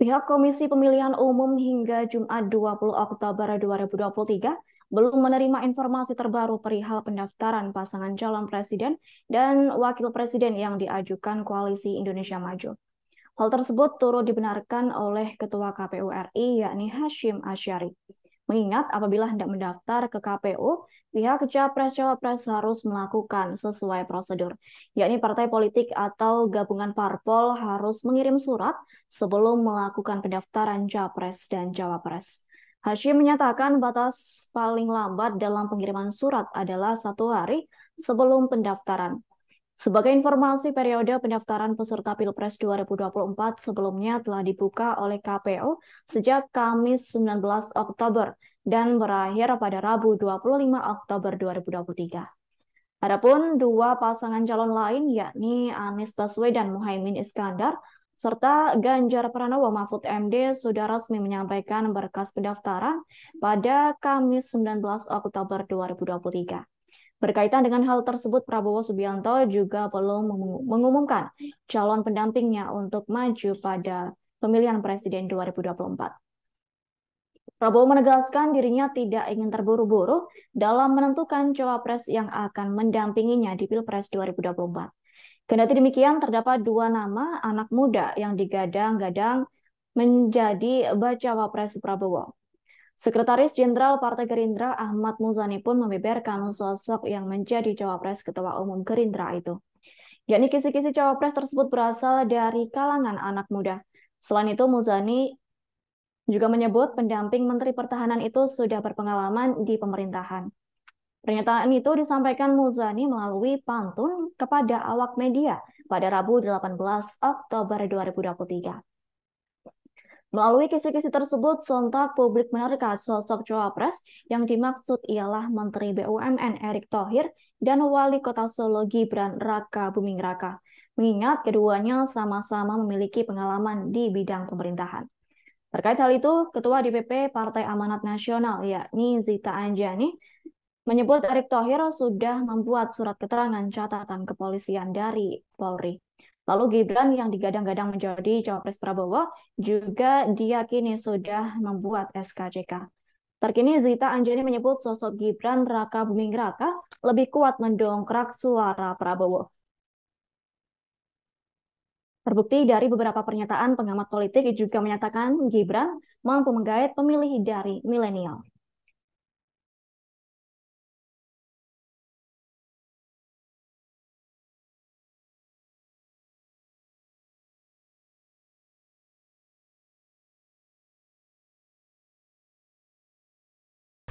Pihak Komisi Pemilihan Umum hingga Jumat 20 Oktober 2023 belum menerima informasi terbaru perihal pendaftaran pasangan calon presiden dan wakil presiden yang diajukan Koalisi Indonesia Maju. Hal tersebut turut dibenarkan oleh Ketua KPU RI yakni Hashim Asyari. Mengingat apabila hendak mendaftar ke KPU, pihak Capres-Cawapres harus melakukan sesuai prosedur, yakni partai politik atau gabungan parpol harus mengirim surat sebelum melakukan pendaftaran Capres dan Cawapres. Hashim menyatakan batas paling lambat dalam pengiriman surat adalah satu hari sebelum pendaftaran. Sebagai informasi, periode pendaftaran peserta Pilpres 2024 sebelumnya telah dibuka oleh KPU sejak Kamis 19 Oktober dan berakhir pada Rabu 25 Oktober 2023. Adapun dua pasangan calon lain yakni Anies Baswedan Muhaimin Iskandar serta Ganjar Pranowo Mahfud MD sudah resmi menyampaikan berkas pendaftaran pada Kamis 19 Oktober 2023. Berkaitan dengan hal tersebut, Prabowo Subianto juga belum mengumumkan calon pendampingnya untuk maju pada pemilihan presiden 2024. Prabowo menegaskan dirinya tidak ingin terburu-buru dalam menentukan cawapres yang akan mendampinginya di Pilpres 2024. Kendati demikian, terdapat dua nama anak muda yang digadang-gadang menjadi bacawa pres Prabowo. Sekretaris Jenderal Partai Gerindra Ahmad Muzani pun membeberkan sosok yang menjadi cawapres Ketua Umum Gerindra itu. Yakni kisi-kisi cawapres tersebut berasal dari kalangan anak muda. Selain itu, Muzani juga menyebut pendamping Menteri Pertahanan itu sudah berpengalaman di pemerintahan. Pernyataan itu disampaikan Muzani melalui pantun kepada awak media pada Rabu 18 Oktober 2023. Melalui kisi-kisi tersebut, sontak publik menerka sosok cawapres yang dimaksud ialah Menteri BUMN Erick Thohir dan Wali Kota Solo Gibran Raka Buming Raka, mengingat keduanya sama-sama memiliki pengalaman di bidang pemerintahan. Terkait hal itu, Ketua DPP Partai Amanat Nasional yakni Zita Anjani menyebut Erick Thohir sudah membuat surat keterangan catatan kepolisian dari Polri. Lalu Gibran yang digadang-gadang menjadi cawapres Prabowo juga diyakini sudah membuat SKJK. Terkini Zita Anjani menyebut sosok Gibran Raka Buming Raka lebih kuat mendongkrak suara Prabowo. Terbukti dari beberapa pernyataan pengamat politik juga menyatakan Gibran mampu menggait pemilih dari milenial.